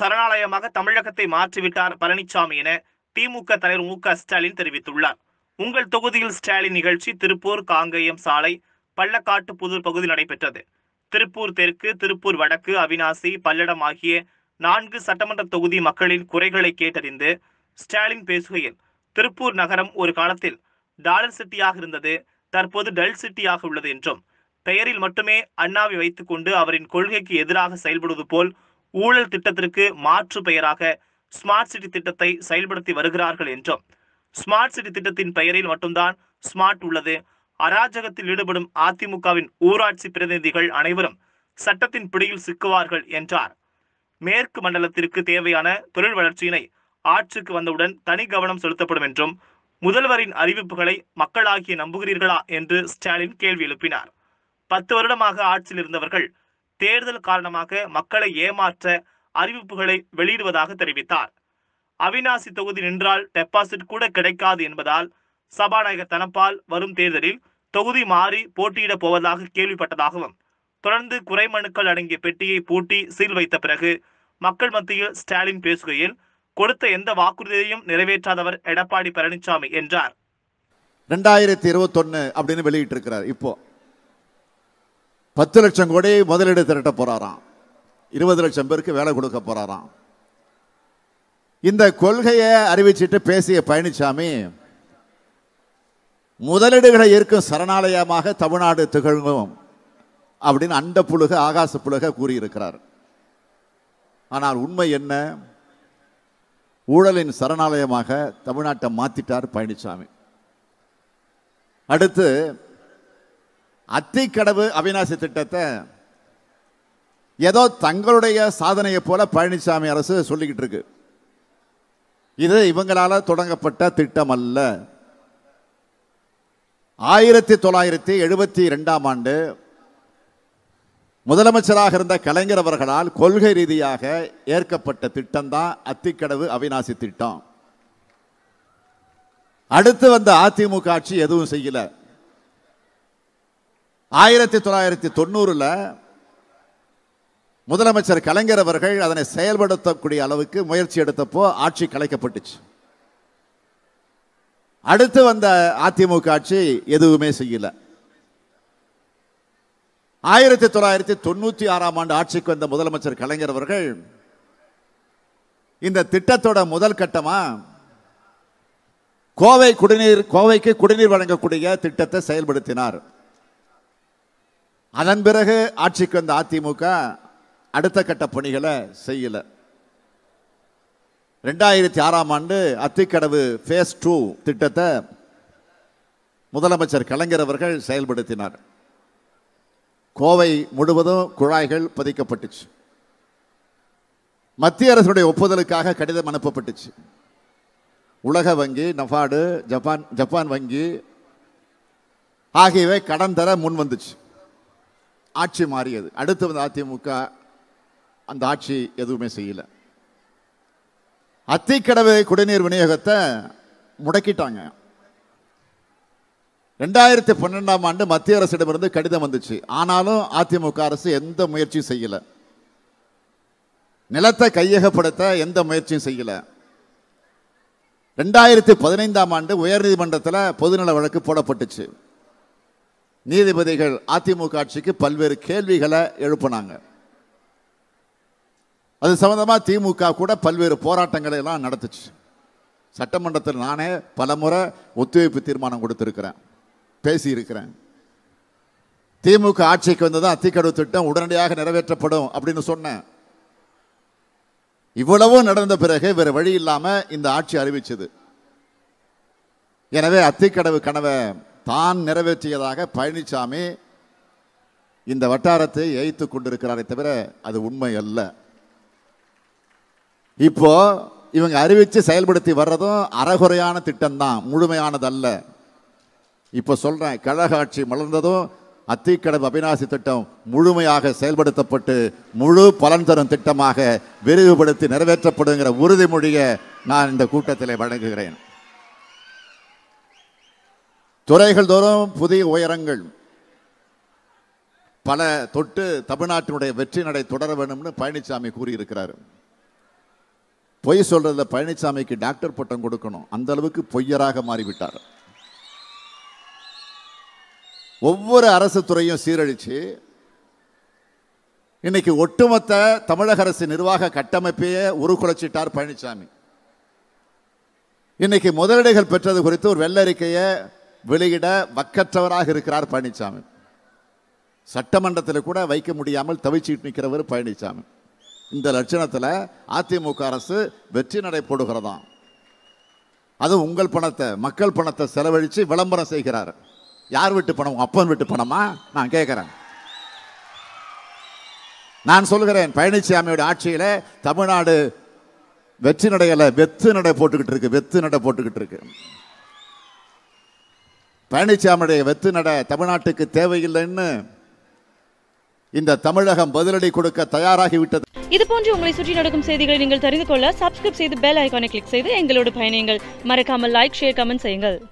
சரணாலயமாக தமிழகத்தை மாற்றிவிட்டார் பழனிசாமி என திமுக தலைவர் மு ஸ்டாலின் தெரிவித்துள்ளார் உங்கள் தொகுதியில் ஸ்டாலின் நிகழ்ச்சி திருப்பூர் காங்கேயம் சாலை பள்ளக்காட்டு புதூர் பகுதி நடைபெற்றது திருப்பூர் தெற்கு திருப்பூர் வடக்கு அவினாசி பல்லடம் ஆகிய நான்கு சட்டமன்ற தொகுதி மக்களின் குறைகளை கேட்டறிந்து ஸ்டாலின் பேசுகையில் திருப்பூர் நகரம் ஒரு காலத்தில் டாலர் சிட்டியாக இருந்தது தற்போது டல் சிட்டியாக உள்ளது என்றும் பெயரில் மட்டுமே அண்ணாவை வைத்துக்கொண்டு அவரின் கொள்கைக்கு எதிராக செயல்படுவது போல் ஊழல் திட்டத்திற்கு மாற்று பெயராக ஸ்மார்ட் சிட்டி திட்டத்தை செயல்படுத்தி வருகிறார்கள் என்றும் ஸ்மார்ட் சிட்டி திட்டத்தின் பெயரில் மட்டும்தான் ஸ்மார்ட் உள்ளது அராஜகத்தில் ஈடுபடும் அதிமுகவின் ஊராட்சி பிரதிநிதிகள் அனைவரும் சட்டத்தின் பிடியில் சிக்குவார்கள் என்றார் மேற்கு மண்டலத்திற்கு தேவையான தொழில் வளர்ச்சியினை ஆட்சிக்கு வந்தவுடன் தனி கவனம் செலுத்தப்படும் என்றும் முதல்வரின் அறிவிப்புகளை மக்களாகிய நம்புகிறீர்களா என்று ஸ்டாலின் கேள்வி எழுப்பினார் பத்து வருடமாக ஆட்சியில் இருந்தவர்கள் தேர்தல் காரணமாக மக்களை ஏமாற்ற அறிவிப்புகளை வெளியிடுவதாக தெரிவித்தார் அவிநாசி தொகுதி நின்றால் டெபாசிட் கூட கிடைக்காது என்பதால் சபாநாயகர் தனப்பால் வரும் தேர்தலில் தொகுதி மாறி போட்டியிடப் போவதாக கேள்விப்பட்டதாகவும் தொடர்ந்து குறை மனுக்கள் அடங்கிய பெட்டியை பூட்டி சீல் வைத்த பிறகு மக்கள் மத்தியில் ஸ்டாலின் பேசுகையில் கொடுத்த எந்த வாக்குறுதியையும் நிறைவேற்றாதவர் எடப்பாடி பழனிசாமி என்றார் ரெண்டாயிரத்தி இருபத்தொன்னு அப்படின்னு வெளியிட்டிருக்கிறார் இப்போ பத்து லட்சம் கோடி முதலீடு திரட்ட போறாராம் இருபது லட்சம் பேருக்கு வேலை கொடுக்க போறாராம் இந்த கொள்கையை அறிவிச்சிட்டு பேசிய பழனிசாமி முதலீடுகளை இருக்கும் சரணாலயமாக தமிழ்நாடு திகழ்கும் அப்படின்னு அண்ட புழுக ஆகாச புழுக கூறியிருக்கிறார் ஆனால் உண்மை என்ன ஊழலின் சரணாலயமாக தமிழ்நாட்டை மாத்திட்டார் பழனிசாமி அடுத்து அத்திக்கடவு அவிநாசி திட்டத்தை ஏதோ தங்களுடைய சாதனையை போல பழனிசாமி அரசு சொல்லிக்கிட்டு இருக்கு இது இவங்களால் தொடங்கப்பட்ட திட்டம் அல்ல ஆயிரத்தி தொள்ளாயிரத்தி எழுபத்தி ரெண்டாம் ஆண்டு முதலமைச்சராக இருந்த கலைஞர் அவர்களால் கொள்கை ரீதியாக ஏற்கப்பட்ட திட்டம்தான் அத்திக்கடவு அவிநாசி திட்டம் அடுத்து வந்த அதிமுக ஆட்சி எதுவும் செய்யலை ஆயிரத்தி தொள்ளாயிரத்தி தொண்ணூறில் முதலமைச்சர் கலைஞர் அவர்கள் அதனை செயல்படுத்தக்கூடிய அளவுக்கு முயற்சி எடுத்தப்போ ஆட்சி கலைக்கப்பட்டுச்சு அடுத்து வந்த அதிமுக ஆட்சி எதுவுமே செய்யல ஆயிரத்தி தொள்ளாயிரத்தி தொண்ணூற்றி ஆறாம் ஆண்டு ஆட்சிக்கு வந்த முதலமைச்சர் கலைஞர் அவர்கள் இந்த திட்டத்தோட முதல் கட்டமாக கோவை குடிநீர் கோவைக்கு குடிநீர் வழங்கக்கூடிய திட்டத்தை செயல்படுத்தினார் அதன் பிறகு ஆட்சிக்கு வந்த அதிமுக அடுத்த கட்ட பணிகளை செய்யலை ரெண்டாயிரத்தி ஆறாம் ஆண்டு அத்திக்கடவு ஃபேஸ் டூ திட்டத்தை முதலமைச்சர் கலைஞர் அவர்கள் செயல்படுத்தினார் கோவை முழுவதும் குழாய்கள் பதிக்கப்பட்டுச்சு மத்திய அரசுடைய ஒப்புதலுக்காக கடிதம் அனுப்பப்பட்டுச்சு உலக வங்கி நஃபாடு ஜப்பான் ஜப்பான் வங்கி ஆகியவை கடன் தர முன் வந்துச்சு ஆட்சி மாறியது அடுத்து வந்து அதிமுக அந்த ஆட்சி எதுவுமே செய்யலை அத்திக்கடவை குடிநீர் விநியோகத்தை முடக்கிட்டாங்க ரெண்டாயிரத்தி பன்னெண்டாம் ஆண்டு மத்திய அரசிடமிருந்து கடிதம் வந்துச்சு ஆனாலும் அதிமுக அரசு எந்த முயற்சியும் செய்யலை நிலத்தை கையகப்படுத்த எந்த முயற்சியும் செய்யலை ரெண்டாயிரத்தி பதினைந்தாம் ஆண்டு உயர்நீதிமன்றத்தில் பொதுநல வழக்கு போடப்பட்டுச்சு நீதிபதிகள் அதிமுக ஆட்சிக்கு பல்வேறு கேள்விகளை எழுப்பினாங்க அது சம்மந்தமாக திமுக கூட பல்வேறு போராட்டங்களை எல்லாம் நடத்துச்சு சட்டமன்றத்தில் நானே பலமுறை ஒத்துழைப்பு தீர்மானம் கொடுத்துருக்கிறேன் பேசியிருக்கிறேன் திமுக ஆட்சிக்கு தான் அத்திக்கடவு திட்டம் உடனடியாக நிறைவேற்றப்படும் அப்படின்னு சொன்னேன் இவ்வளவும் நடந்த பிறகு வேறு வழி இல்லாமல் இந்த ஆட்சி அறிவிச்சது எனவே அத்திக்கடவு கனவை தான் நிறைவேற்றியதாக பழனிசாமி இந்த வட்டாரத்தை எய்த்து கொண்டிருக்கிறாரே தவிர அது உண்மை அல்ல இப்போ இவங்க அறிவித்து செயல்படுத்தி வர்றதும் அறகுறையான திட்டம்தான் அல்ல இப்போ சொல்கிறேன் கழக ஆட்சி மலர்ந்ததும் அத்திக்கடவு அபிநாசி திட்டம் முழுமையாக செயல்படுத்தப்பட்டு முழு பலன் தரும் திட்டமாக விரிவுபடுத்தி நிறைவேற்றப்படுங்கிற உறுதிமொழியை நான் இந்த கூட்டத்தில் வழங்குகிறேன் துறைகள் தோறும் புதிய உயரங்கள் பல தொட்டு தமிழ்நாட்டினுடைய வெற்றி நடை தொடர வேணும்னு பழனிசாமி கூறியிருக்கிறார் பொய் சொல்றதுல பழனிசாமிக்கு டாக்டர் பட்டம் கொடுக்கணும் அந்த அளவுக்கு பொய்யராக மாறிவிட்டார் ஒவ்வொரு அரசு துறையும் சீரழிச்சு இன்னைக்கு ஒட்டுமொத்த தமிழக அரசு நிர்வாக கட்டமைப்பையே உருக்குலைச்சிட்டார் பழனிசாமி இன்னைக்கு முதலீடுகள் பெற்றது குறித்து ஒரு வெள்ளறிக்கையை வெளியிட வக்கற்றவராக இருக்கிறார் பழனிசாமி சட்டமன்றத்தில் கூட வைக்க முடியாமல் தவிச்சிட்டு நிற்கிறவர் பழனிசாமி இந்த லட்சணத்தில் அதிமுக அரசு வெற்றி நடை அது உங்கள் பணத்தை மக்கள் பணத்தை செலவழித்து விளம்பரம் செய்கிறார் யார் வீட்டு பணம் அப்பன் வீட்டு பணமா நான் கேட்குறேன் நான் சொல்கிறேன் பழனிசாமியோட ஆட்சியில் தமிழ்நாடு வெற்றி நடையில் வெத்து நடை போட்டுக்கிட்டு இருக்கு வெத்து நடை போட்டுக்கிட்டு இருக்கு பழனிசாமியுடைய வெத்து நட தமிழ்நாட்டுக்கு தேவையில்லைன்னு இந்த தமிழகம் பதிலடி கொடுக்க தயாராகிவிட்டது இது போன்று உங்களை சுற்றி நடக்கும் செய்திகளை நீங்கள் தெரிந்து கொள்ள சப்ஸ்கிரைப் செய்து பெல் ஐக்கானை கிளிக் செய்து எங்களோடு பயணியுங்கள் மறக்காமல் லைக் ஷேர் கமெண்ட் செய்யுங்கள்